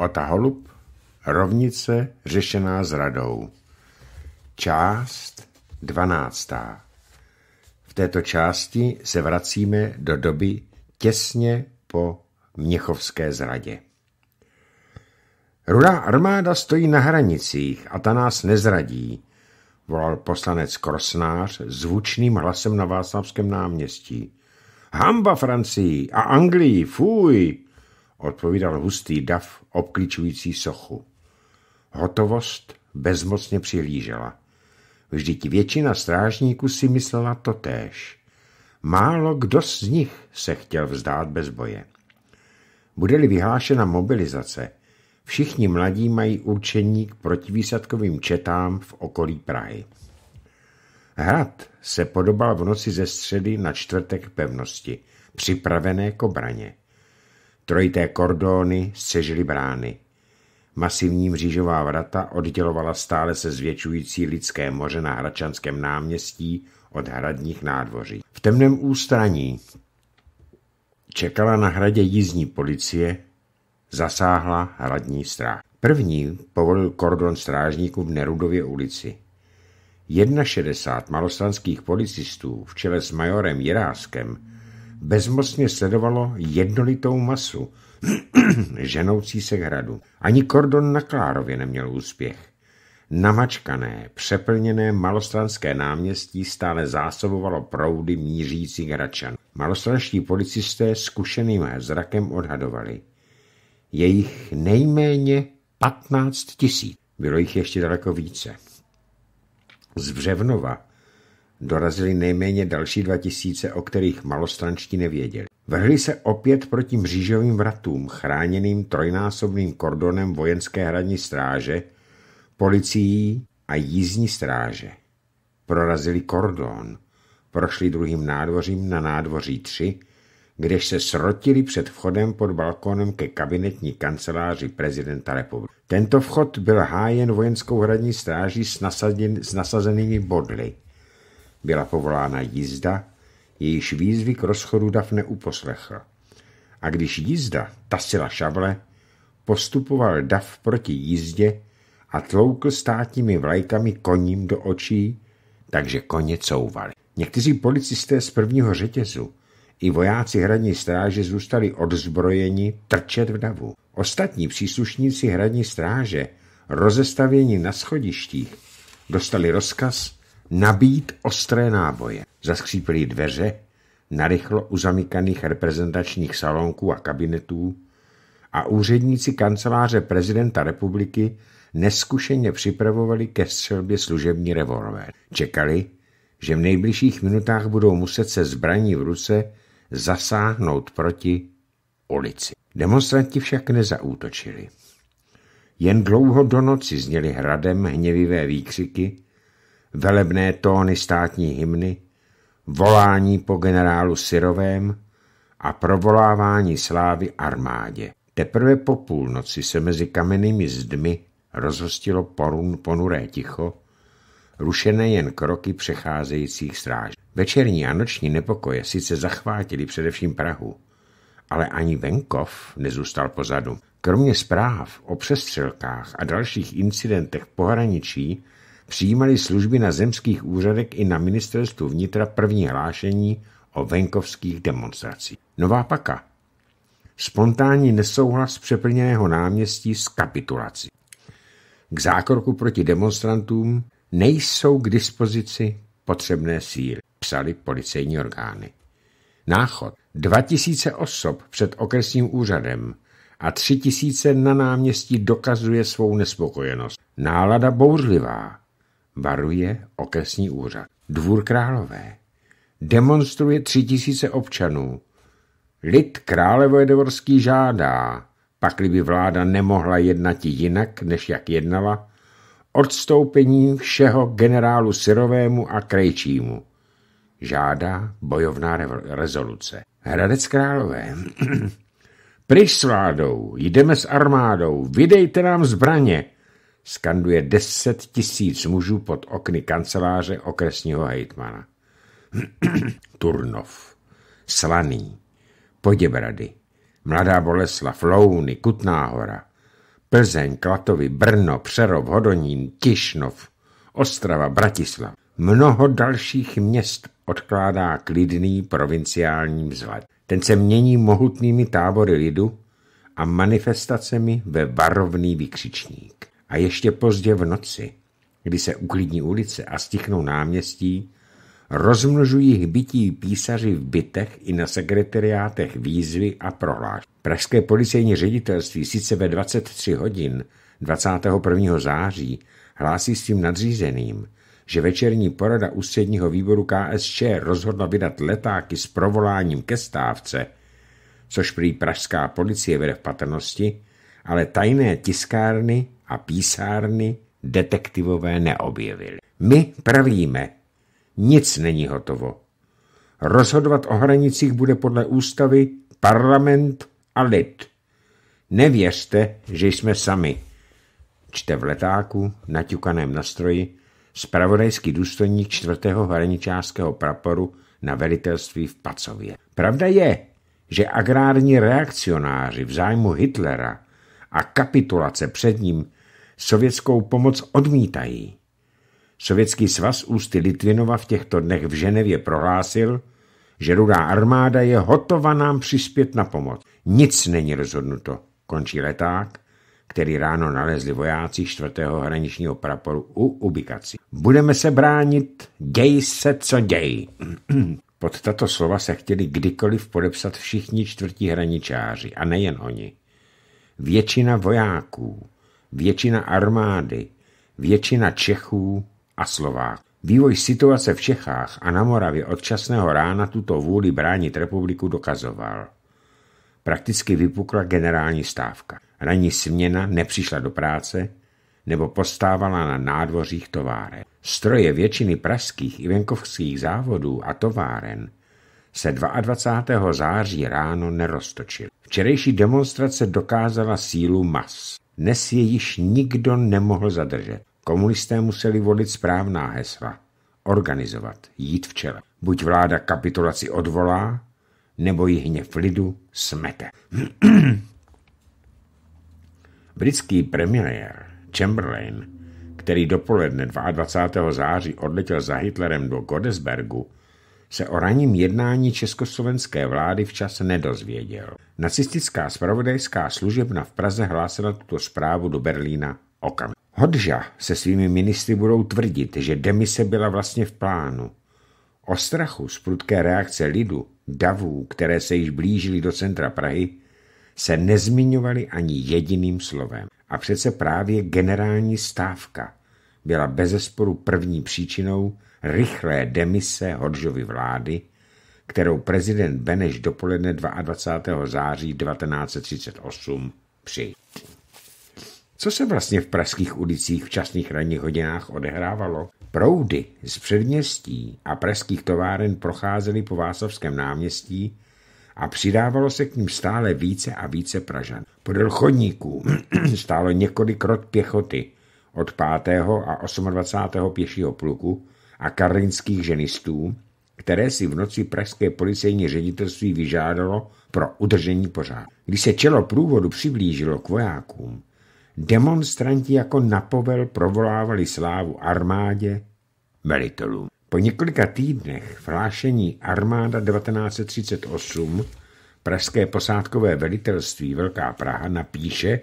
Ota Holub Rovnice řešená zradou Část 12. V této části se vracíme do doby těsně po Měchovské zradě. Rudá armáda stojí na hranicích a ta nás nezradí, volal poslanec Krosnář zvučným hlasem na Václavském náměstí. Hamba Francii a Anglii, fuj! odpovídal hustý dav obklíčující sochu. Hotovost bezmocně přihlížela. Vždyť většina strážníků si myslela totéž. Málo kdo z nich se chtěl vzdát bez boje. Bude-li vyhlášena mobilizace, všichni mladí mají určení k protivýsadkovým četám v okolí Prahy. Hrad se podobal v noci ze středy na čtvrtek pevnosti, připravené k obraně. Trojité kordóny střežily brány. Masivní mřížová vrata oddělovala stále se zvětšující lidské moře na Hradčanském náměstí od hradních nádvoří. V temném ústraní čekala na hradě jízdní policie, zasáhla hradní stráž. První povolil kordon strážníků v Nerudově ulici. 61 malostranských policistů v čele s majorem Jiráskem bezmocně sledovalo jednolitou masu, ženoucí se k hradu. Ani kordon na Klárově neměl úspěch. Namačkané, přeplněné malostranské náměstí stále zásobovalo proudy mířících hračan. Malostranští policisté zkušeným zrakem odhadovali. Jejich nejméně 15 tisíc. Bylo jich ještě daleko více. Z Břevnova dorazili nejméně další dva tisíce, o kterých malostranští nevěděli. Vrhli se opět proti mřížovým vratům, chráněným trojnásobným kordonem vojenské hradní stráže, policií a jízdní stráže. Prorazili kordon, prošli druhým nádvořím na nádvoří 3, kdež se srotili před vchodem pod balkónem ke kabinetní kanceláři prezidenta republiky. Tento vchod byl hájen vojenskou hradní stráží s, nasazen, s nasazenými bodly – byla povolána jízda, jejíž výzvy k rozchodu Dav neuposlechl. A když jízda tasila šavle, postupoval Dav proti jízdě a tloukl státními vlajkami koním do očí, takže koně couvali. Někteří policisté z prvního řetězu i vojáci hradní stráže zůstali odzbrojeni trčet v davu. Ostatní příslušníci hradní stráže, rozestavěni na schodištích, dostali rozkaz nabít ostré náboje. Zaskřípily dveře, narychlo uzamykaných reprezentačních salonků a kabinetů a úředníci kanceláře prezidenta republiky neskušeně připravovali ke střelbě služební revolver. Čekali, že v nejbližších minutách budou muset se zbraní v ruce zasáhnout proti ulici. Demonstranti však nezaútočili. Jen dlouho do noci zněly hradem hněvivé výkřiky, velebné tóny státní hymny, volání po generálu Syrovém a provolávání slávy armádě. Teprve po půlnoci se mezi kamennými zdmi rozhostilo porun ponuré ticho, rušené jen kroky přecházejících stráž. Večerní a noční nepokoje sice zachvátili především Prahu, ale ani venkov nezůstal pozadu. Kromě zpráv o přestřelkách a dalších incidentech pohraničí Přijímali služby na zemských úřadech i na ministerstvu vnitra první hlášení o venkovských demonstracích. Nová paka. Spontánní nesouhlas přeplněného náměstí s kapitulací. K zákroku proti demonstrantům nejsou k dispozici potřebné síly, psali policejní orgány. Náchod. 2000 osob před okresním úřadem a 3000 na náměstí dokazuje svou nespokojenost. Nálada bouřlivá varuje okresní úřad. Dvůr králové. Demonstruje tři tisíce občanů. Lid královédvorský žádá, pak kdyby vláda nemohla jednat jinak, než jak jednala, odstoupení všeho generálu Syrovému a Krejčímu. Žádá bojovná rezoluce. Hradec Králové. Pryč s vládou, jdeme s armádou, vydejte nám zbraně, skanduje deset tisíc mužů pod okny kanceláře okresního hejtmana. Turnov, Slaný, Poděbrady, Mladá Boleslav, Louny, Kutná hora, Plzeň, Klatovy, Brno, Přerov, Hodonín, Tišnov, Ostrava, Bratislav. Mnoho dalších měst odkládá klidný provinciální vzhled. Ten se mění mohutnými tábory lidu a manifestacemi ve varovný vykřičník a ještě pozdě v noci, kdy se uklidní ulice a stichnou náměstí, rozmnožují hbití písaři v bytech i na sekretariátech výzvy a prohláš. Pražské policejní ředitelství sice ve 23 hodin 21. září hlásí svým nadřízeným, že večerní porada ústředního výboru KSČ rozhodla vydat letáky s provoláním ke stávce, což prý pražská policie vede v patrnosti, ale tajné tiskárny a písárny detektivové neobjevili. My pravíme, nic není hotovo. Rozhodovat o hranicích bude podle ústavy parlament a lid. Nevěřte, že jsme sami. Čte v letáku, naťukaném nastroji, spravodajský důstojník čtvrtého hraničářského praporu na velitelství v Pacově. Pravda je, že agrární reakcionáři v zájmu Hitlera a kapitulace před ním sovětskou pomoc odmítají. Sovětský svaz ústy Litvinova v těchto dnech v Ženevě prohlásil, že rudá armáda je hotova nám přispět na pomoc. Nic není rozhodnuto, končí leták, který ráno nalezli vojáci 4. hraničního praporu u ubikací. Budeme se bránit, děj se, co děj. Pod tato slova se chtěli kdykoliv podepsat všichni čtvrtí hraničáři, a nejen oni. Většina vojáků, většina armády, většina Čechů a Slováků. Vývoj situace v Čechách a na Moravě od časného rána tuto vůli bránit republiku dokazoval. Prakticky vypukla generální stávka. Ranní směna nepřišla do práce nebo postávala na nádvořích továren. Stroje většiny pražských i venkovských závodů a továren se 22. září ráno neroztočily. Včerejší demonstrace dokázala sílu mas. Dnes je již nikdo nemohl zadržet. Komunisté museli volit správná hesla. Organizovat, jít v čele. Buď vláda kapitulaci odvolá, nebo ji hněv lidu smete. Britský premiér Chamberlain, který dopoledne 22. září odletěl za Hitlerem do Godesbergu, se o raním jednání československé vlády včas nedozvěděl. Nacistická spravodajská služebna v Praze hlásila tuto zprávu do Berlína okamžitě. Hodža se svými ministry budou tvrdit, že demise byla vlastně v plánu. O strachu z prudké reakce lidu, davů, které se již blížili do centra Prahy, se nezmiňovali ani jediným slovem. A přece právě generální stávka byla bezesporu první příčinou rychlé demise Hodžovy vlády, kterou prezident Beneš dopoledne 22. září 1938 přijal. Co se vlastně v pražských ulicích v časných ranních hodinách odehrávalo? Proudy z předměstí a pražských továren procházely po Vásovském náměstí a přidávalo se k ním stále více a více Pražan. Podél chodníků stálo několik rod pěchoty, od 5. a 28. pěšího pluku a karlínských ženistů, které si v noci pražské policejní ředitelství vyžádalo pro udržení pořádku. Když se čelo průvodu přiblížilo k vojákům, demonstranti jako napovel provolávali slávu armádě velitelům. Po několika týdnech v armáda 1938 Pražské posádkové velitelství Velká Praha napíše,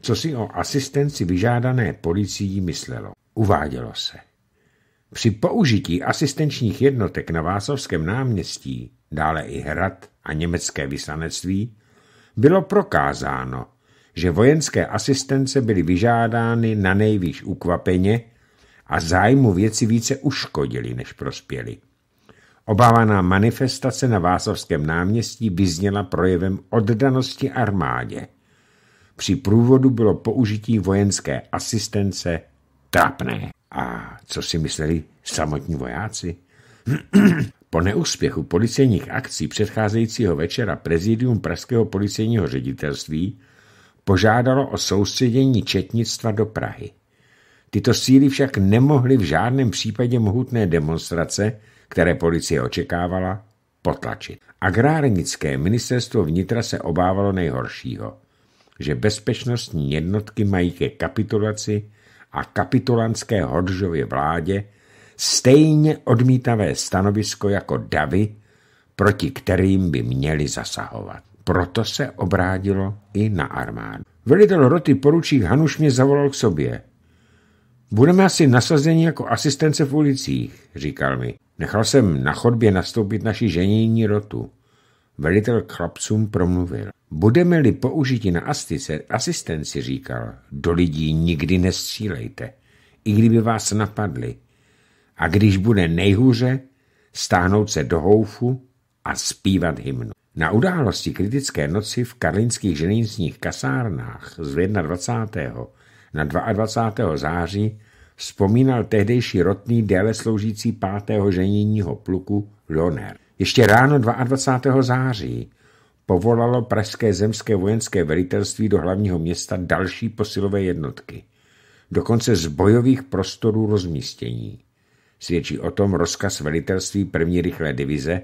co si o asistenci vyžádané policií myslelo. Uvádělo se. Při použití asistenčních jednotek na Vásovském náměstí, dále i Hrad a německé vyslanectví, bylo prokázáno, že vojenské asistence byly vyžádány na nejvýš ukvapeně a zájmu věci více uškodili, než prospěli. Obávaná manifestace na Vásovském náměstí vyzněla projevem oddanosti armádě. Při průvodu bylo použití vojenské asistence trapné. A co si mysleli samotní vojáci? Po neúspěchu policejních akcí předcházejícího večera prezidium Pražského policejního ředitelství požádalo o soustředění četnictva do Prahy. Tyto síly však nemohly v žádném případě mohutné demonstrace, které policie očekávala, potlačit. Agrárnické ministerstvo vnitra se obávalo nejhoršího – že bezpečnostní jednotky mají ke kapitulaci a kapitulantské Hodžově vládě stejně odmítavé stanovisko jako davy, proti kterým by měli zasahovat. Proto se obrádilo i na armádu. Velitel roty poručík Hanuš mě zavolal k sobě. Budeme asi nasazeni jako asistence v ulicích, říkal mi. Nechal jsem na chodbě nastoupit naši ženění rotu. Velitel chlapcům promluvil. Budeme-li použiti na astice, asistenci říkal, do lidí nikdy nestřílejte, i kdyby vás napadli. A když bude nejhůře, stáhnout se do houfu a zpívat hymnu. Na události kritické noci v karlínských ženinských kasárnách z 21. na 22. září vzpomínal tehdejší rotný déle sloužící 5. ženinního pluku Loner. Ještě ráno 22. září povolalo Pražské zemské vojenské velitelství do hlavního města další posilové jednotky, dokonce z bojových prostorů rozmístění. Svědčí o tom rozkaz velitelství první rychlé divize,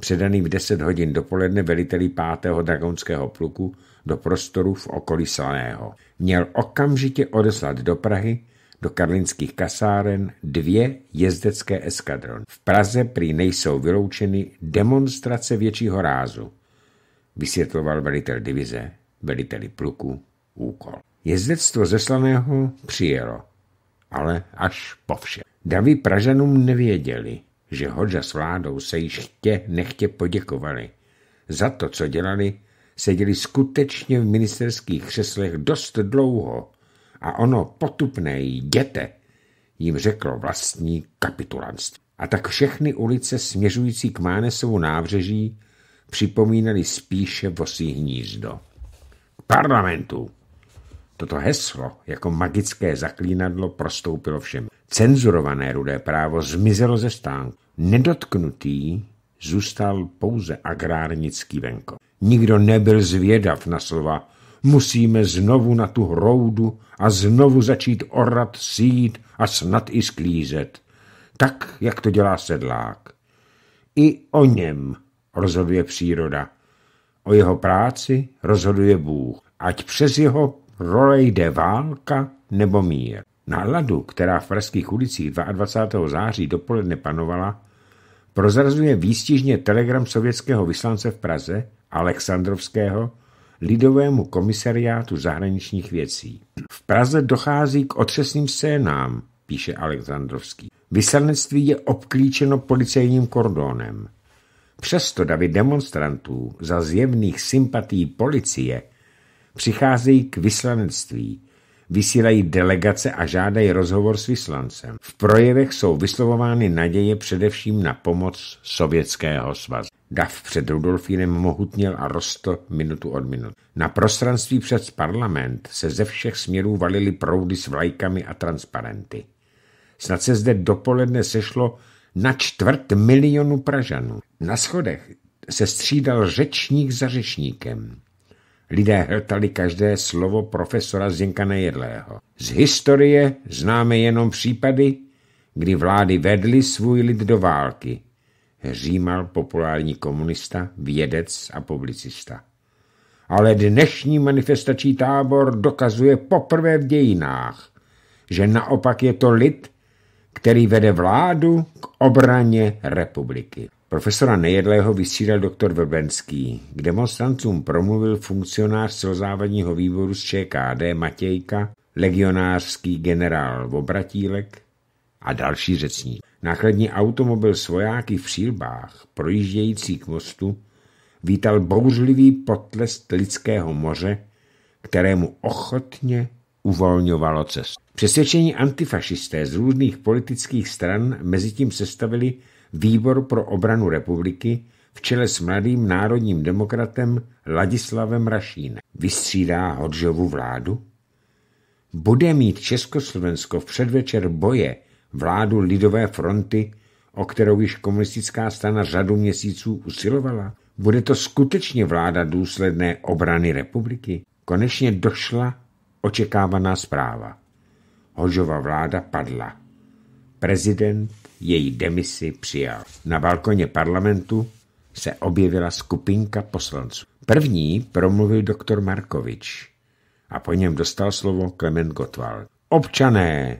předaný v 10 hodin dopoledne veliteli 5. dragonského pluku do prostoru v okolí Slaného. Měl okamžitě odeslat do Prahy do karlínských kasáren dvě jezdecké eskadrony V Praze prý nejsou vyloučeny demonstrace většího rázu, vysvětloval velitel divize, veliteli pluku, úkol. Jezdectvo zeslaného přijelo, ale až po vše. Davy Pražanům nevěděli, že Hodža s vládou se již chtě nechtě poděkovali. Za to, co dělali, seděli skutečně v ministerských křeslech dost dlouho, a ono potupné jděte jim řeklo vlastní kapitulanství. A tak všechny ulice směřující k Mánesovu návřeží připomínaly spíše vosí hnízdo. K parlamentu! Toto heslo jako magické zaklínadlo prostoupilo všem. Cenzurované rudé právo zmizelo ze stánku. Nedotknutý zůstal pouze agrárnický venko. Nikdo nebyl zvědav na slova musíme znovu na tu hroudu a znovu začít orat, sít a snad i sklízet, tak, jak to dělá sedlák. I o něm rozhoduje příroda. O jeho práci rozhoduje Bůh. Ať přes jeho role jde válka nebo mír. Náladu, která v pražských ulicích 22. září dopoledne panovala, prozrazuje výstižně telegram sovětského vyslance v Praze, Alexandrovského, Lidovému komisariátu zahraničních věcí. V Praze dochází k otřesným scénám, píše Alexandrovský. Vyselnictví je obklíčeno policejním kordonem. Přesto davy demonstrantů za zjevných sympatí policie přicházejí k vyslanectví, vysílají delegace a žádají rozhovor s vyslancem. V projevech jsou vyslovovány naděje především na pomoc Sovětského svazu. Dav před Rudolfínem mohutněl a rostl minutu od minut. Na prostranství před parlament se ze všech směrů valily proudy s vlajkami a transparenty. Snad se zde dopoledne sešlo na čtvrt milionu Pražanů. Na schodech se střídal řečník za řečníkem. Lidé hltali každé slovo profesora Zdenka Nejedlého. Z historie známe jenom případy, kdy vlády vedly svůj lid do války, římal populární komunista, vědec a publicista. Ale dnešní manifestační tábor dokazuje poprvé v dějinách, že naopak je to lid, který vede vládu k obraně republiky. Profesora Nejedlého vysílal doktor Vrbenský. K demonstrancům promluvil funkcionář celozávadního výboru z ČKD Matějka, legionářský generál Vobratílek a další řecník. Nákladní automobil s vojáky v přílbách, projíždějící k mostu, vítal bouřlivý potlesk lidského moře, kterému ochotně uvolňovalo cestu. Přesvědčení antifašisté z různých politických stran mezitím sestavili výbor pro obranu republiky v čele s mladým národním demokratem Ladislavem Rašínem. Vystřídá Hodžovu vládu? Bude mít Československo v předvečer boje vládu Lidové fronty, o kterou již komunistická strana řadu měsíců usilovala? Bude to skutečně vláda důsledné obrany republiky? Konečně došla očekávaná zpráva. Hožova vláda padla. Prezident její demisi přijal. Na balkoně parlamentu se objevila skupinka poslanců. První promluvil doktor Markovič a po něm dostal slovo Klement Gottwald. Občané,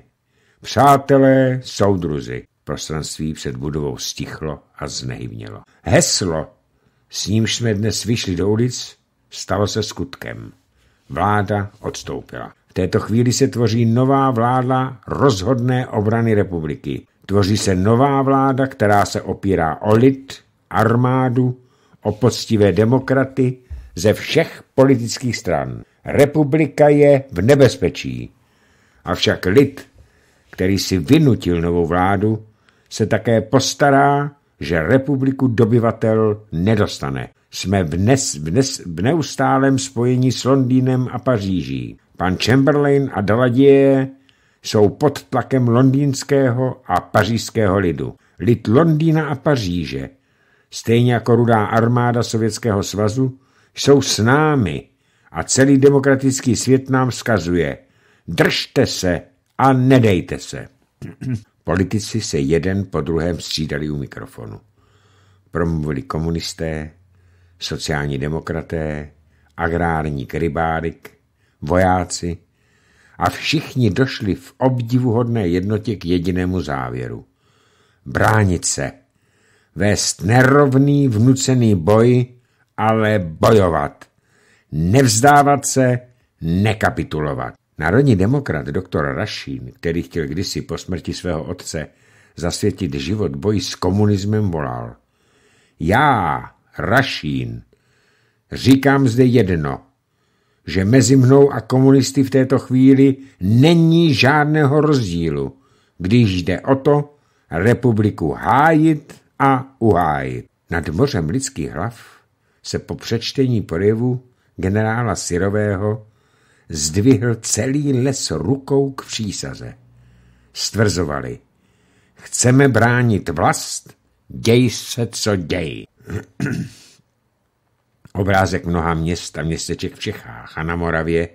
přátelé, soudruzi. Prostranství před budovou stichlo a znehybnělo. Heslo, s nímž jsme dnes vyšli do ulic, stalo se skutkem. Vláda odstoupila. V této chvíli se tvoří nová vláda rozhodné obrany republiky. Tvoří se nová vláda, která se opírá o lid, armádu, o poctivé demokraty ze všech politických stran. Republika je v nebezpečí. Avšak lid, který si vynutil novou vládu, se také postará, že republiku dobyvatel nedostane. Jsme v, nes, v, nes, v neustálém spojení s Londýnem a Paříží. Pan Chamberlain a Daladier jsou pod tlakem londýnského a pařížského lidu. Lid Londýna a Paříže, stejně jako rudá armáda Sovětského svazu, jsou s námi a celý demokratický svět nám vzkazuje držte se a nedejte se. Politici se jeden po druhém střídali u mikrofonu. Promluvili komunisté, sociální demokraté, agrární rybárik, vojáci, a všichni došli v obdivuhodné jednotě k jedinému závěru. Bránit se. Vést nerovný, vnucený boj, ale bojovat. Nevzdávat se, nekapitulovat. Národní demokrat doktor Rašín, který chtěl kdysi po smrti svého otce zasvětit život boji s komunismem, volal. Já, Rašín, říkám zde jedno – že mezi mnou a komunisty v této chvíli není žádného rozdílu, když jde o to republiku hájit a uhájit. Nad mořem lidských hlav se po přečtení projevu generála Sirového zdvihl celý les rukou k přísaze. Stvrzovali, chceme bránit vlast, děj se, co děj. Obrázek mnoha měst a městeček v Čechách a na Moravě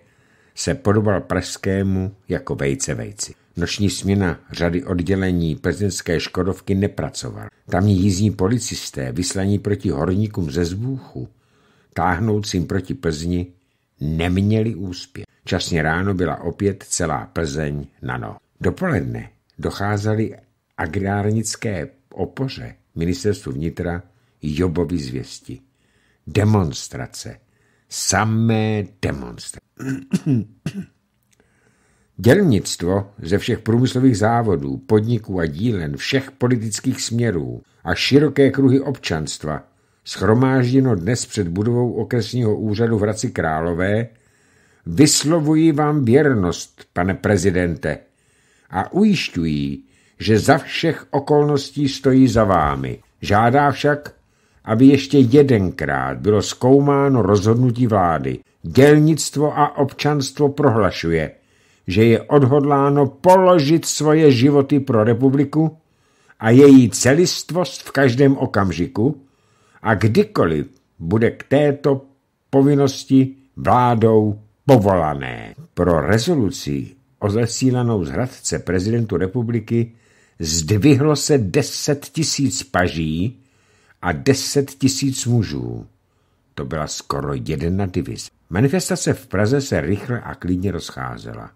se podobal pražskému jako vejce vejci. Noční směna řady oddělení prezidentské Škodovky nepracoval. Tamní jízdní policisté, vyslaní proti horníkům ze zbůchu, táhnoucím proti Plzni, neměli úspěch. Časně ráno byla opět celá Plzeň na no. Dopoledne docházely agrárnické opoře ministerstvu vnitra Jobovi zvěsti. Demonstrace. Samé demonstrace. Dělnictvo ze všech průmyslových závodů, podniků a dílen, všech politických směrů a široké kruhy občanstva schromážděno dnes před budovou okresního úřadu v Hradci Králové, vyslovují vám věrnost, pane prezidente, a ujišťují, že za všech okolností stojí za vámi. Žádá však, aby ještě jedenkrát bylo zkoumáno rozhodnutí vlády. Dělnictvo a občanstvo prohlašuje, že je odhodláno položit svoje životy pro republiku a její celistvost v každém okamžiku a kdykoliv bude k této povinnosti vládou povolané. Pro rezoluci o zasílanou z Hradce prezidentu republiky zdvihlo se 10 tisíc paží a deset tisíc mužů. To byla skoro jedna divize. Manifestace v Praze se rychle a klidně rozcházela.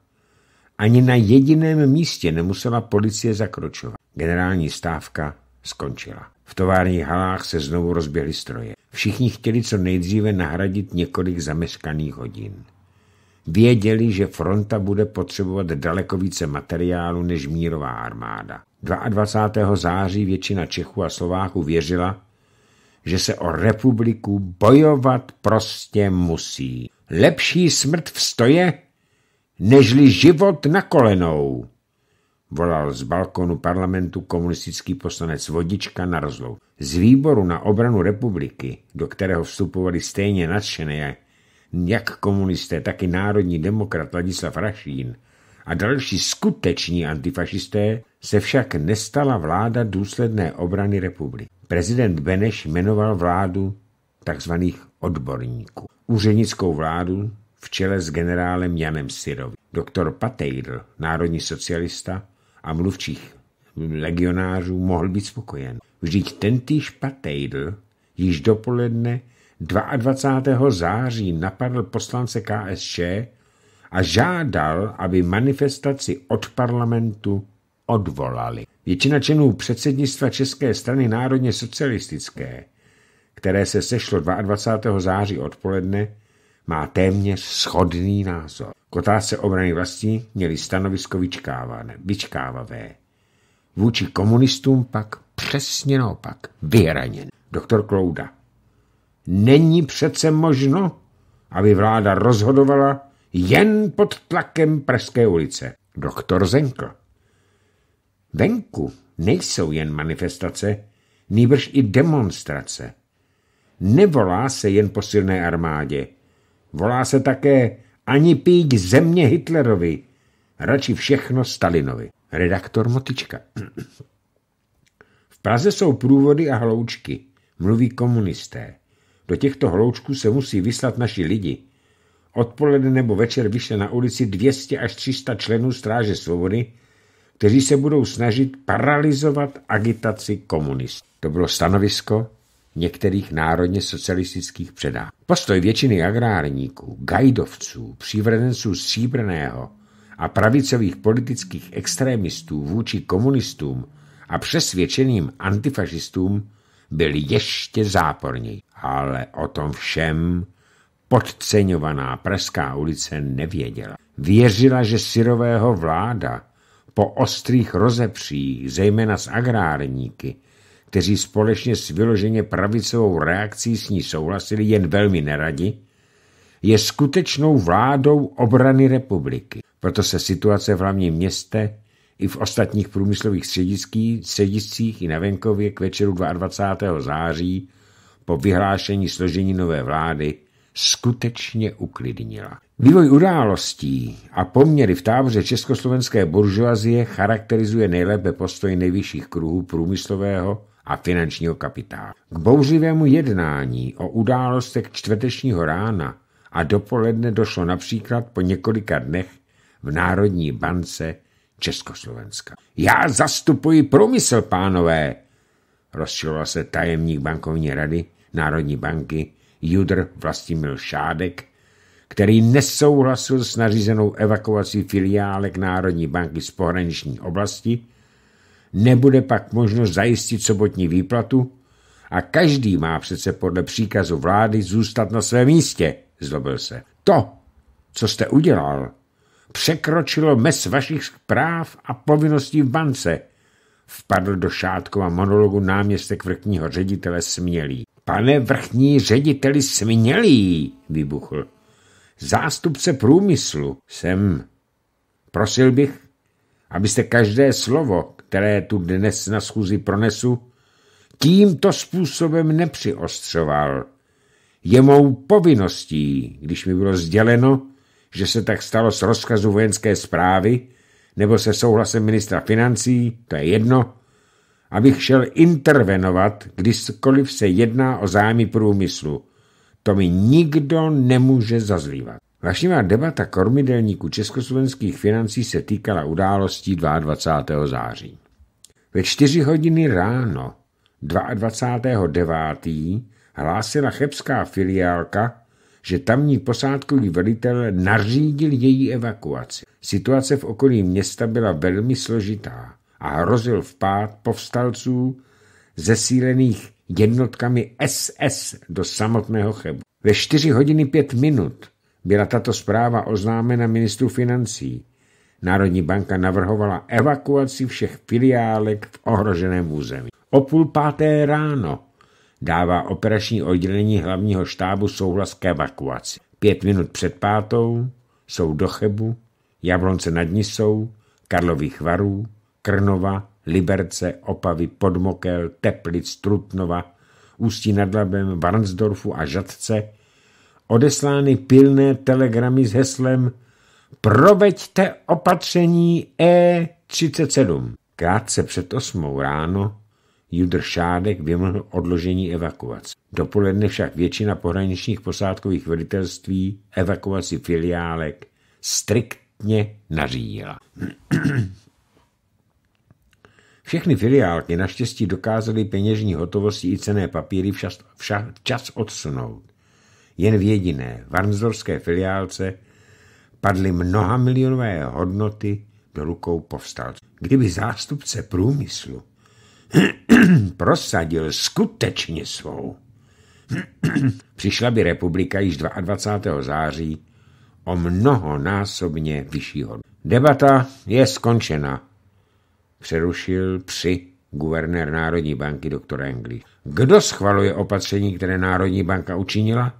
Ani na jediném místě nemusela policie zakročovat. Generální stávka skončila. V továrních halách se znovu rozběhly stroje. Všichni chtěli co nejdříve nahradit několik zameškaných hodin. Věděli, že fronta bude potřebovat daleko více materiálu než mírová armáda. 22. září většina Čechů a Slováků věřila, že se o republiku bojovat prostě musí. Lepší smrt v stoje, nežli život na kolenou, volal z balkonu parlamentu komunistický poslanec Vodička na rozlou. Z výboru na obranu republiky, do kterého vstupovali stejně nadšené, jak komunisté, tak i národní demokrat Ladislav Rašín a další skuteční antifašisté, se však nestala vláda důsledné obrany republiky. Prezident Beneš jmenoval vládu tzv. odborníků. Úřednickou vládu v čele s generálem Janem Sirovi. Doktor Patejdl, národní socialista a mluvčích legionářů, mohl být spokojen. Vždyť tentýž Patejdl již dopoledne 22. září napadl poslance KSČ a žádal, aby manifestaci od parlamentu odvolali. Většina členů předsednictva České strany národně socialistické, které se sešlo 22. září odpoledne, má téměř schodný názor. Kotáce otázce obrany vlastní měli stanovisko vyčkávavé. Vůči komunistům pak přesně naopak, vyhraněn. Doktor Klouda. Není přece možno, aby vláda rozhodovala jen pod tlakem Pražské ulice. Doktor Zenkl. Venku nejsou jen manifestace, nýbrž i demonstrace. Nevolá se jen po silné armádě. Volá se také ani píď země Hitlerovi, radši všechno Stalinovi. Redaktor Motička. V Praze jsou průvody a hloučky, mluví komunisté. Do těchto hloučků se musí vyslat naši lidi. Odpoledne nebo večer vyšle na ulici 200 až 300 členů Stráže svobody, kteří se budou snažit paralizovat agitaci komunistů. To bylo stanovisko některých národně socialistických předá. Postoj většiny agrárníků, gajdovců, přívrdenců stříbrného a pravicových politických extrémistů vůči komunistům a přesvědčeným antifašistům byl ještě zápornější. Ale o tom všem podceňovaná Pražská ulice nevěděla. Věřila, že syrového vláda po ostrých rozepřích, zejména s agrárníky, kteří společně s vyloženě pravicovou reakcí s ní souhlasili jen velmi neradi, je skutečnou vládou obrany republiky. Proto se situace v hlavním městě i v ostatních průmyslových střediscích i na venkově k večeru 22. září po vyhlášení složení nové vlády skutečně uklidnila. Vývoj událostí a poměry v táboře československé buržoazie charakterizuje nejlépe postoj nejvyšších kruhů průmyslového a finančního kapitálu. K bouřlivému jednání o událostech čtvrtečního rána a dopoledne došlo například po několika dnech v Národní bance Československa. Já zastupuji průmysl, pánové, rozčiloval se tajemník bankovní rady Národní banky Judr Vlastimil Šádek, který nesouhlasil s nařízenou evakuací filiálek Národní banky z pohraniční oblasti, nebude pak možno zajistit sobotní výplatu a každý má přece podle příkazu vlády zůstat na svém místě, zlobil se. To, co jste udělal, překročilo mes vašich práv a povinností v bance, vpadl do Šátkova monologu náměstek vrchního ředitele Smělý. Pane vrchní řediteli smělý, vybuchl. Zástupce průmyslu jsem. Prosil bych, abyste každé slovo, které tu dnes na schůzi pronesu, tímto způsobem nepřiostřoval. Je mou povinností, když mi bylo sděleno, že se tak stalo z rozkazu vojenské zprávy nebo se souhlasem ministra financí, to je jedno, abych šel intervenovat, kdykoliv se jedná o zájmy průmyslu. To mi nikdo nemůže zazlívat. Vášnivá debata kormidelníků československých financí se týkala událostí 22. září. Ve čtyři hodiny ráno 22.9. hlásila chebská filiálka, že tamní posádkový velitel nařídil její evakuaci. Situace v okolí města byla velmi složitá a hrozil vpád povstalců zesílených jednotkami SS do samotného Chebu. Ve 4 hodiny 5 minut byla tato zpráva oznámena ministru financí. Národní banka navrhovala evakuaci všech filiálek v ohroženém území. O půl páté ráno dává operační oddělení hlavního štábu souhlas k evakuaci. Pět minut před pátou jsou do Chebu, Jablonce nad Nisou, Karlových varů, Krnova, Liberce, Opavy, Podmokel, Teplic, Trutnova, Ústí nad Labem, Varnsdorfu a Žadce odeslány pilné telegramy s heslem Proveďte opatření E37. Krátce před osmou ráno Judr Šádek vymlhl odložení evakuace. Dopoledne však většina pohraničních posádkových velitelství evakuaci filiálek striktně nařídila. Všechny filiálky naštěstí dokázaly peněžní hotovosti i cené papíry včas, včas, včas odsunout. Jen v jediné, varmsdorské filiálce, padly mnoha milionové hodnoty do rukou povstalců. Kdyby zástupce průmyslu prosadil skutečně svou, přišla by republika již 22. září o mnoho násobně vyšší hodnotu. Debata je skončena přerušil při guvernér Národní banky dr. Engli. Kdo schvaluje opatření, které Národní banka učinila?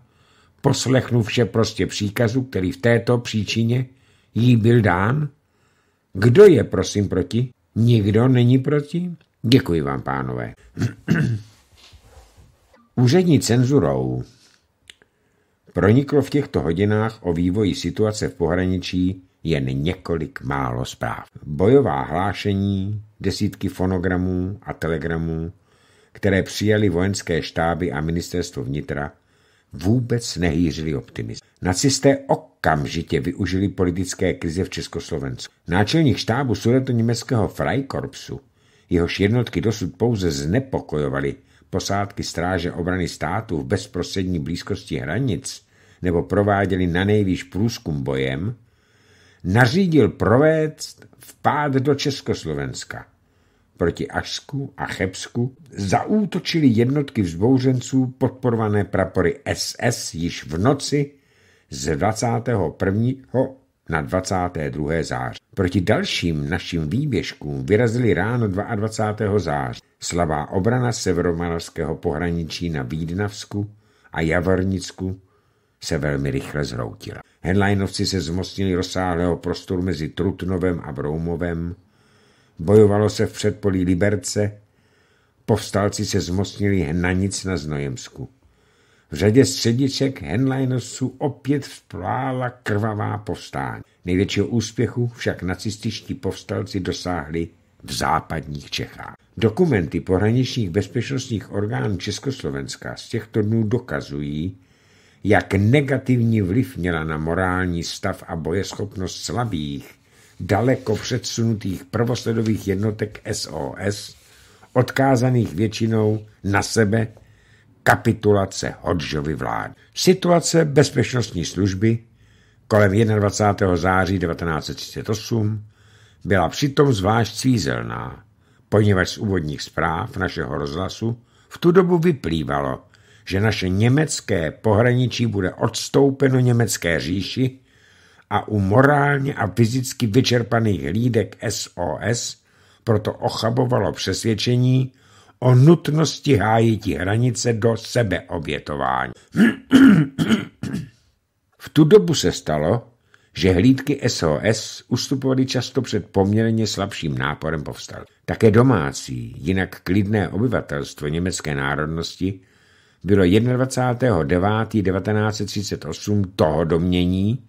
Poslechnu vše prostě příkazu, který v této příčině jí byl dán? Kdo je, prosím, proti? Nikdo není proti? Děkuji vám, pánové. Úřední cenzurou proniklo v těchto hodinách o vývoji situace v pohraničí jen několik málo zpráv. Bojová hlášení, desítky fonogramů a telegramů, které přijali vojenské štáby a ministerstvo vnitra, vůbec nehýřili optimismus. Nacisté okamžitě využili politické krize v Československu. Náčelník štábu sudeto-německého Freikorpsu, jehož jednotky dosud pouze znepokojovaly posádky stráže obrany státu v bezprostřední blízkosti hranic nebo prováděli na nejvýš průzkum bojem, nařídil provést vpád do Československa. Proti Ašsku a Chebsku zaútočili jednotky vzbouřenců podporované prapory SS již v noci z 21. na 22. září. Proti dalším našim výběžkům vyrazili ráno 22. září slabá obrana severomoravského pohraničí na Vídnavsku a Javornicku se velmi rychle zhroutila. Henleinovci se zmocnili rozsáhlého prostoru mezi Trutnovem a Broumovem, bojovalo se v předpolí Liberce, povstalci se zmocnili na nic na Znojemsku. V řadě střediček Henleinovců opět vzplála krvavá povstání. Největšího úspěchu však nacističtí povstalci dosáhli v západních Čechách. Dokumenty pohraničních bezpečnostních orgánů Československa z těchto dnů dokazují, jak negativní vliv měla na morální stav a bojeschopnost slabých, daleko předsunutých prvosledových jednotek SOS, odkázaných většinou na sebe, kapitulace Hodžovy vlády. Situace bezpečnostní služby kolem 21. září 1938 byla přitom zvlášť cvízelná, poněvadž z úvodních zpráv našeho rozhlasu v tu dobu vyplývalo, že naše německé pohraničí bude odstoupeno německé říši a u morálně a fyzicky vyčerpaných hlídek SOS proto ochabovalo přesvědčení o nutnosti hájití hranice do sebeobětování. v tu dobu se stalo, že hlídky SOS ustupovaly často před poměrně slabším náporem povstal. Také domácí, jinak klidné obyvatelstvo německé národnosti bylo 21.9.1938 toho domění,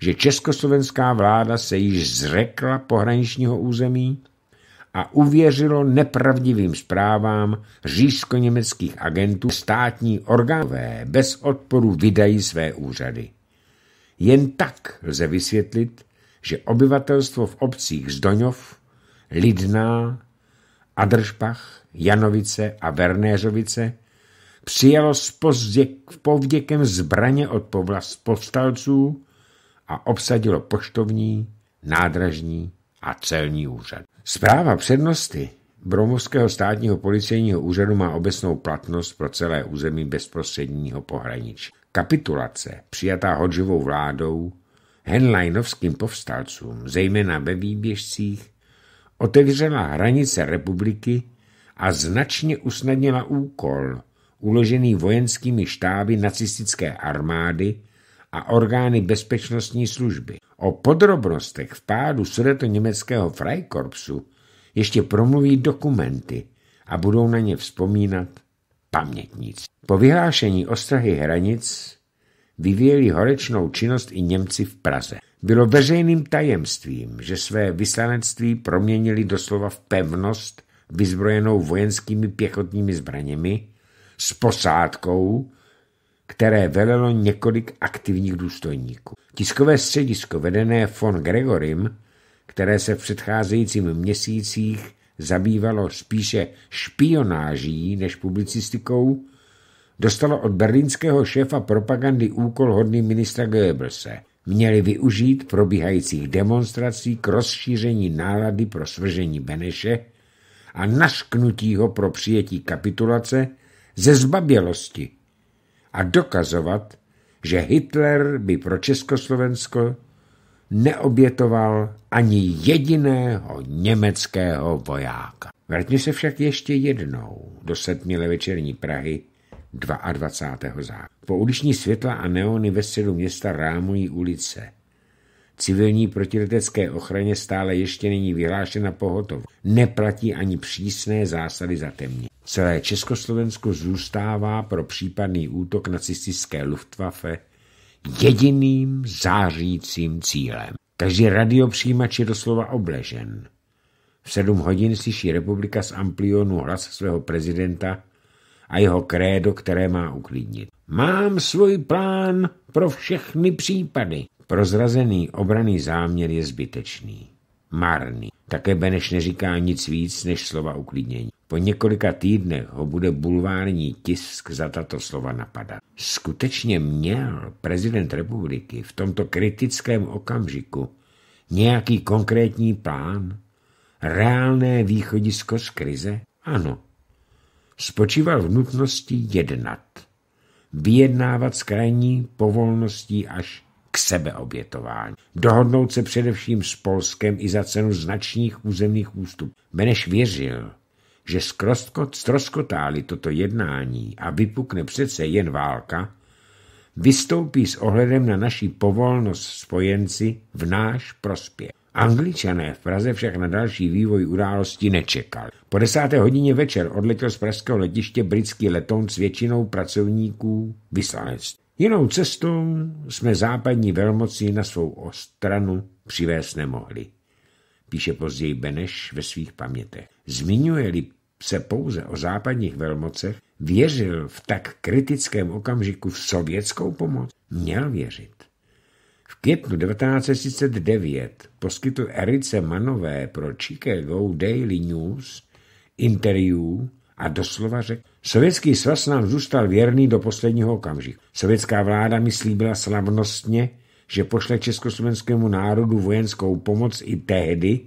že československá vláda se již zrekla pohraničního území a uvěřilo nepravdivým zprávám řízko německých agentů státní orgánové bez odporu vydají své úřady. Jen tak lze vysvětlit, že obyvatelstvo v obcích Zdoňov, Lidná, Adržbach, Janovice a Vernéřovice přijalo s povděkem zbraně od povstalců a obsadilo poštovní, nádražní a celní úřad. Zpráva přednosti Bromovského státního policejního úřadu má obecnou platnost pro celé území bezprostředního pohraničí. Kapitulace, přijatá hodživou vládou, Henleinovským povstalcům, zejména ve výběžcích, otevřela hranice republiky a značně usnadnila úkol uložený vojenskými štáby nacistické armády a orgány bezpečnostní služby. O podrobnostech v pádu sudeto německého Freikorpsu ještě promluví dokumenty a budou na ně vzpomínat pamětníci. Po vyhlášení ostrahy hranic vyvíjeli horečnou činnost i Němci v Praze. Bylo veřejným tajemstvím, že své vyslanectví proměnili doslova v pevnost vyzbrojenou vojenskými pěchotními zbraněmi, s posádkou, které velelo několik aktivních důstojníků. Tiskové středisko vedené von Gregorim, které se v předcházejícím měsících zabývalo spíše špionáží než publicistikou, dostalo od berlínského šéfa propagandy úkol hodný ministra Goebbelse. Měli využít probíhajících demonstrací k rozšíření nálady pro svržení Beneše a našknutí ho pro přijetí kapitulace – ze zbabělosti a dokazovat, že Hitler by pro Československo neobětoval ani jediného německého vojáka. Vrátně se však ještě jednou do sedmile večerní Prahy 22. září. Po uliční světla a neony ve středu města rámují ulice. Civilní protiletecké ochraně stále ještě není vyhlášena pohotovo. Neplatí ani přísné zásady zatemnění. Celé Československo zůstává pro případný útok nacistické Luftwaffe jediným zářícím cílem. Každý radiopřijímač je doslova obležen. V sedm hodin slyší republika z Amplionu hlas svého prezidenta a jeho krédo, které má uklidnit. Mám svůj plán pro všechny případy. Prozrazený obraný záměr je zbytečný, marný. Také Beneš neříká nic víc než slova uklidnění. Po několika týdnech ho bude bulvární tisk za tato slova napadat. Skutečně měl prezident republiky v tomto kritickém okamžiku nějaký konkrétní plán? Reálné východisko z krize? Ano. Spočíval v nutnosti jednat. Vyjednávat s krajní povolností až k sebeobětování. Dohodnout se především s Polskem i za cenu značných územních ústupů. Beneš věřil, že stroskotáli toto jednání a vypukne přece jen válka, vystoupí s ohledem na naši povolnost spojenci v náš prospěch. Angličané v Praze však na další vývoj události nečekali. Po desáté hodině večer odletěl z pražského letiště britský letoun s většinou pracovníků vyslanectví. Jinou cestou jsme západní velmoci na svou stranu přivést nemohli, píše později Beneš ve svých pamětech. Zmiňuje-li se pouze o západních velmocech, věřil v tak kritickém okamžiku v sovětskou pomoc? Měl věřit. V květnu 1939 poskytl Erice Manové pro Chicago Daily News interview a doslova řekl, Sovětský svaz nám zůstal věrný do posledního okamžiku. Sovětská vláda mi slíbila slavnostně, že pošle československému národu vojenskou pomoc i tehdy,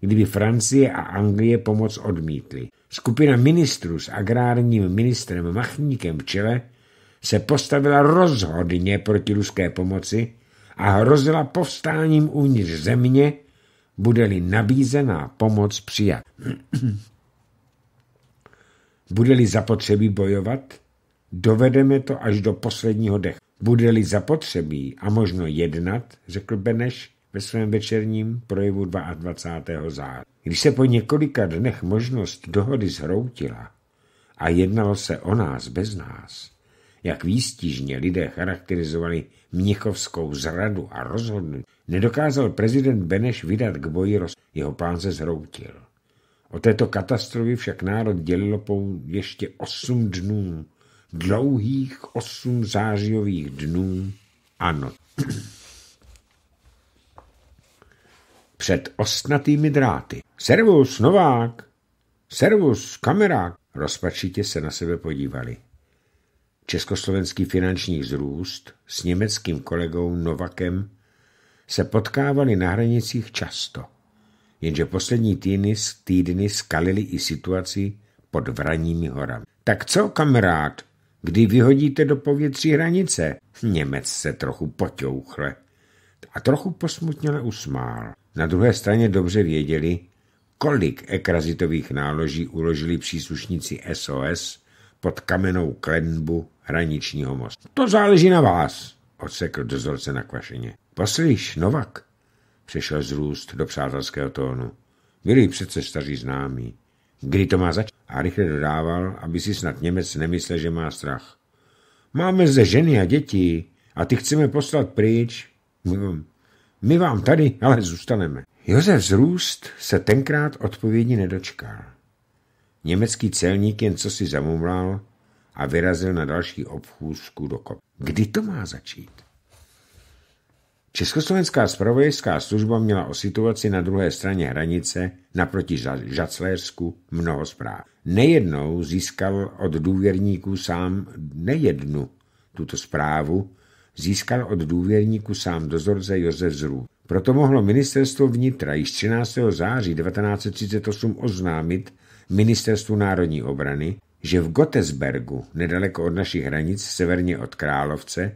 kdyby Francie a Anglie pomoc odmítly. Skupina ministrů s agrárním ministrem Machníkem v čele se postavila rozhodně proti ruské pomoci a hrozila povstáním uvnitř země, bude-li nabízená pomoc přijat. Bude-li zapotřebí bojovat, dovedeme to až do posledního dechu. Bude-li zapotřebí a možno jednat, řekl Beneš ve svém večerním projevu 22. září. Když se po několika dnech možnost dohody zhroutila a jednalo se o nás bez nás, jak výstižně lidé charakterizovali Měchovskou zradu a rozhodnutí, nedokázal prezident Beneš vydat k boji roz... jeho plán se zhroutil. O této katastrofy však národ dělilo pou ještě osm dnů, dlouhých osm zářijových dnů a noc. Před ostnatými dráty. Servus, Novák! Servus, kamerák! Rozpačitě se na sebe podívali. Československý finanční zrůst s německým kolegou Novakem se potkávali na hranicích často – jenže poslední týdny, týdny skalily i situaci pod Vraními horami. Tak co, kamarád, kdy vyhodíte do povětří hranice? Němec se trochu poťouchle a trochu posmutněle usmál. Na druhé straně dobře věděli, kolik ekrazitových náloží uložili příslušníci SOS pod kamenou klenbu hraničního mostu. To záleží na vás, odsekl dozorce na kvašeně. Poslyš, Novak, Přešel zrůst do přátelského tónu. Byli přece staří známí. Kdy to má začít? A rychle dodával, aby si snad Němec nemyslel, že má strach. Máme zde ženy a děti a ty chceme poslat pryč. My vám, tady ale zůstaneme. Josef Zrůst se tenkrát odpovědi nedočkal. Německý celník jen co si zamumlal a vyrazil na další obchůzku do kop. Kdy to má začít? Československá spravodajská služba měla o situaci na druhé straně hranice naproti Žaclérsku mnoho zpráv. Nejednou získal od důvěrníků sám nejednu tuto zprávu, získal od důvěrníků sám dozorce Josef Zrů. Proto mohlo ministerstvo vnitra již 13. září 1938 oznámit ministerstvu národní obrany, že v Gottesbergu, nedaleko od našich hranic severně od Královce,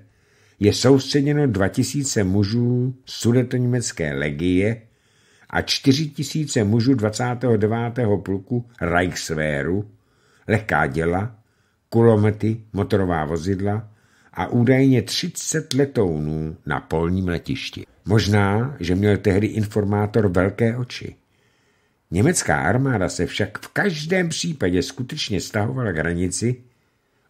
je soustředěno 2000 mužů sudetoněmecké legie a 4000 mužů 29. pluku Reichswehru, lehká děla, kulomety, motorová vozidla a údajně 30 letounů na polním letišti. Možná, že měl tehdy informátor velké oči. Německá armáda se však v každém případě skutečně stahovala k hranici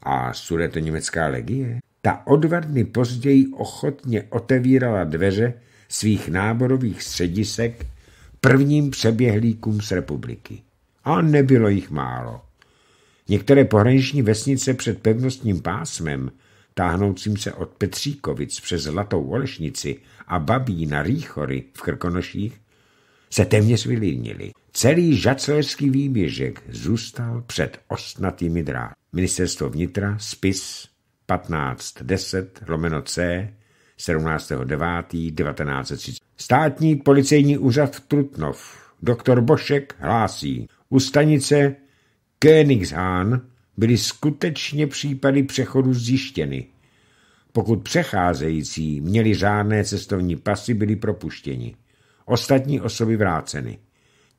a německá legie ta o dva dny později ochotně otevírala dveře svých náborových středisek prvním přeběhlíkům z republiky. A nebylo jich málo. Některé pohraniční vesnice před pevnostním pásmem, táhnoucím se od Petříkovic přes Zlatou Olešnici a Babí na Rýchory v Krkonoších, se téměř vylínili. Celý žaclerský výběžek zůstal před ostnatými dráty. Ministerstvo vnitra, spis, 1510 lomeno C 17.9.1930. Státní policejní úřad Trutnov, doktor Bošek hlásí, u stanice Königshahn byly skutečně případy přechodu zjištěny. Pokud přecházející měli žádné cestovní pasy, byli propuštěni. Ostatní osoby vráceny.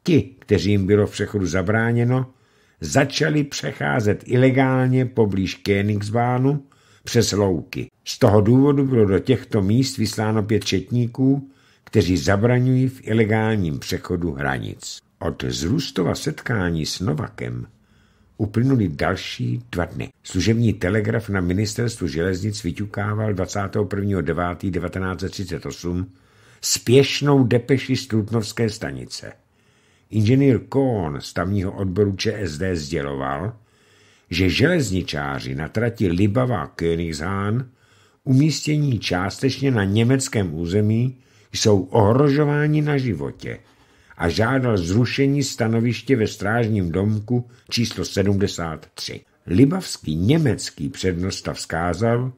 Ti, kteří jim bylo v přechodu zabráněno, začali přecházet ilegálně poblíž Königsbánu přes louky. Z toho důvodu bylo do těchto míst vysláno pět četníků, kteří zabraňují v ilegálním přechodu hranic. Od zrůstova setkání s Novakem uplynuli další dva dny. Služební telegraf na ministerstvu železnic vyťukával 21.9.1938 spěšnou depeši z Trutnovské stanice. Inženýr Kohn z tamního odboru ČSD sděloval, že železničáři na trati Libava Königshahn, umístění částečně na německém území, jsou ohrožováni na životě a žádal zrušení stanoviště ve strážním domku číslo 73. Libavský německý přednosta vzkázal,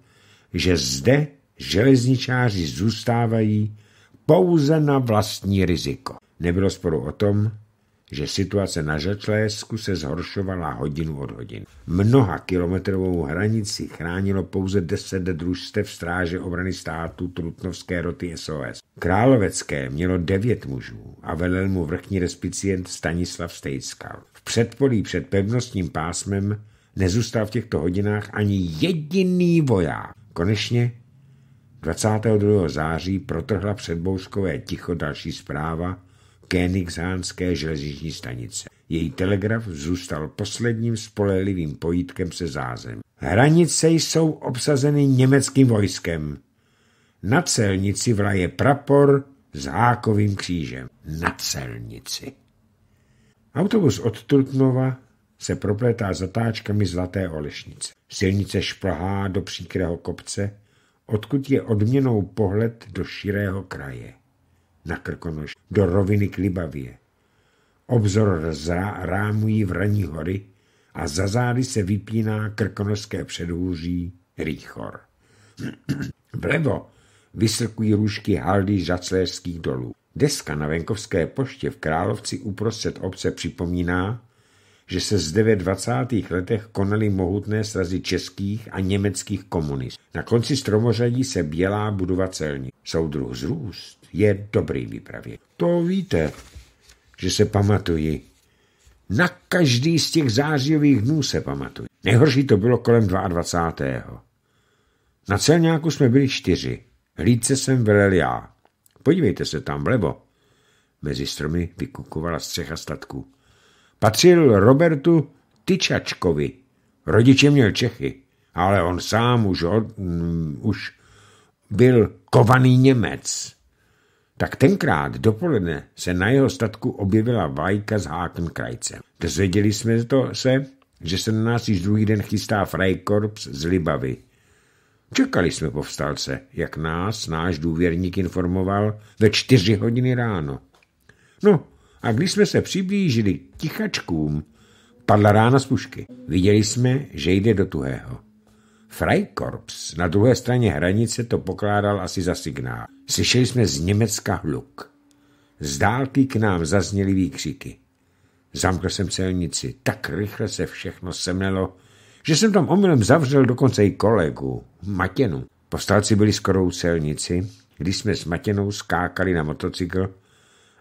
že zde železničáři zůstávají pouze na vlastní riziko. Nebylo sporu o tom, že situace na Žačlésku se zhoršovala hodinu od hodin. Mnoha kilometrovou hranici chránilo pouze 10 družstev stráže obrany státu Trutnovské roty SOS. Královecké mělo devět mužů a velel mu vrchní respicient Stanislav Stejskal. V předpolí před pevnostním pásmem nezůstal v těchto hodinách ani jediný voják. Konečně 22. září protrhla předbouřkové ticho další zpráva, Kénigshánské železniční stanice. Její telegraf zůstal posledním spolehlivým pojítkem se zázem. Hranice jsou obsazeny německým vojskem. Na celnici vlaje prapor s hákovým křížem. Na celnici. Autobus od Trutnova se proplétá zatáčkami Zlaté Olešnice. Silnice šplhá do příkrého kopce, odkud je odměnou pohled do širého kraje na Krkonoš do roviny klibavě. Obzor rzá, rámují v raní hory a za zády se vypíná krkonožské předhůří Rýchor. Vlevo vysrkují růžky haldy žacléřských dolů. Deska na venkovské poště v Královci uprostřed obce připomíná, že se zde ve 20. letech konaly mohutné srazy českých a německých komunistů. Na konci stromořadí se bělá budova celní. Soudruh zrůst je dobrý vypravěč. To víte, že se pamatuji. Na každý z těch zářijových dnů se pamatuji. Nejhorší to bylo kolem 22. Na celňáku jsme byli čtyři. Hlídce jsem velel já. Podívejte se tam vlevo. Mezi stromy vykukovala střecha statku. Patřil Robertu Tyčačkovi. Rodiče měl Čechy, ale on sám už, od, um, už byl kovaný Němec tak tenkrát dopoledne se na jeho statku objevila vlajka s Hakenkrajcem. Dozvěděli jsme to se, že se na nás již druhý den chystá Freikorps z Libavy. Čekali jsme povstalce, jak nás náš důvěrník informoval ve čtyři hodiny ráno. No a když jsme se přiblížili tichačkům, padla rána z pušky. Viděli jsme, že jde do tuhého. Freikorps na druhé straně hranice to pokládal asi za signál. Slyšeli jsme z Německa hluk. Z dálky k nám zazněly výkřiky. Zamkl jsem celnici. Tak rychle se všechno semnelo, že jsem tam omylem zavřel dokonce i kolegu, Matěnu. Postalci byli skoro u celnici, když jsme s Matěnou skákali na motocykl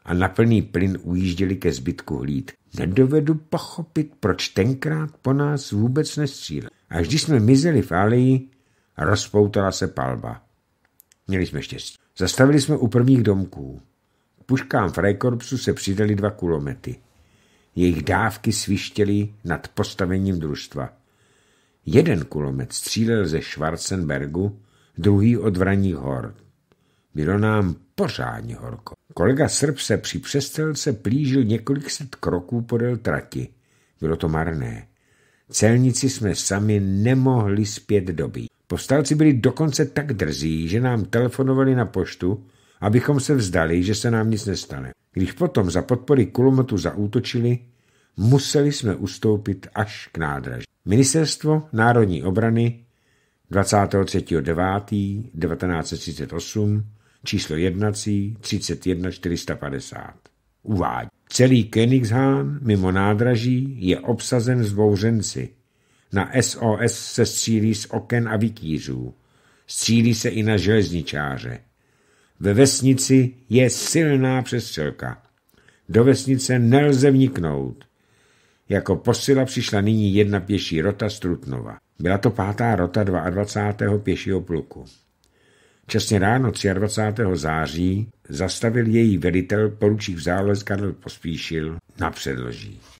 a na plný plyn ujížděli ke zbytku hlíd. Nedovedu pochopit, proč tenkrát po nás vůbec nestřílel. Až když jsme mizeli v aleji, rozpoutala se palba. Měli jsme štěstí. Zastavili jsme u prvních domků. K puškám Freikorpsu se přidali dva kulomety. Jejich dávky svištěly nad postavením družstva. Jeden kulomet střílel ze Schwarzenbergu, druhý od Vraních hor. Bylo nám pořádně horko. Kolega Srb se při přestelce plížil několik set kroků podél trati. Bylo to marné. Celníci jsme sami nemohli zpět dobít. Povstalci byli dokonce tak drzí, že nám telefonovali na poštu, abychom se vzdali, že se nám nic nestane. Když potom za podpory kulometu zaútočili, museli jsme ustoupit až k nádraží. Ministerstvo národní obrany 23.9.1938 číslo jednací 31450 uvádí. Celý Königshain mimo nádraží je obsazen zbouřenci. Na SOS se střílí z oken a vytířů. Střílí se i na železničáře. Ve vesnici je silná přestřelka. Do vesnice nelze vniknout. Jako posila přišla nyní jedna pěší rota Strutnova. Byla to pátá rota 22. pěšího pluku. Časně ráno 23. září zastavil její velitel poručík v zález Karel Pospíšil na předloží.